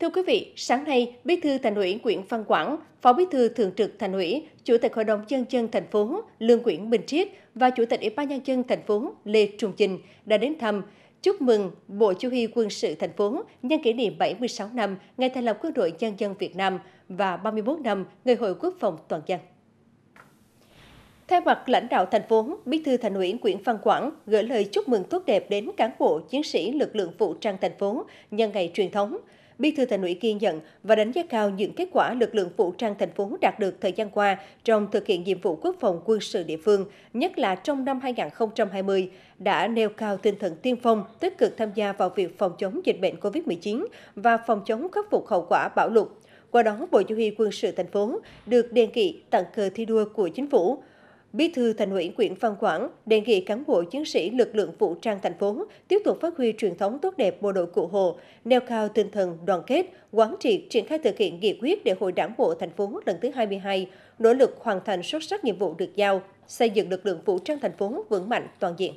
Thưa quý vị, sáng nay, Bí thư Thành ủy Nguyễn Văn Quảng, Phó Bí thư Thường trực Thành ủy, Chủ tịch Hội đồng nhân dân thành phố Lương Nguyễn Bình Triết và Chủ tịch Ủy ban nhân dân thành phố Lê Trung Chinh đã đến thăm chúc mừng Bộ Chỉ huy Quân sự thành phố nhân kỷ niệm 76 năm ngày thành lập Quân đội Nhân dân Việt Nam và 31 năm Ngày hội Quốc phòng toàn dân. theo mặt lãnh đạo thành phố, Bí thư Thành ủy Nguyễn Văn Quảng gửi lời chúc mừng tốt đẹp đến cán bộ, chiến sĩ lực lượng vũ trang thành phố nhân ngày truyền thống – Bí thư thành ủy ghi nhận và đánh giá cao những kết quả lực lượng vũ trang thành phố đạt được thời gian qua trong thực hiện nhiệm vụ quốc phòng quân sự địa phương, nhất là trong năm 2020, đã nêu cao tinh thần tiên phong, tích cực tham gia vào việc phòng chống dịch bệnh COVID-19 và phòng chống khắc phục hậu quả bão lụt. Qua đó, Bộ Chỉ huy quân sự thành phố được đề nghị tặng cờ thi đua của chính phủ, Bí thư Thành ủy Nguyễn Văn Quảng đề nghị cán bộ chiến sĩ lực lượng vũ trang thành phố tiếp tục phát huy truyền thống tốt đẹp bộ đội cụ Hồ, nêu cao tinh thần đoàn kết, quán triệt triển khai thực hiện nghị quyết đại hội đảng bộ thành phố lần thứ 22, nỗ lực hoàn thành xuất sắc nhiệm vụ được giao, xây dựng lực lượng vũ trang thành phố vững mạnh toàn diện.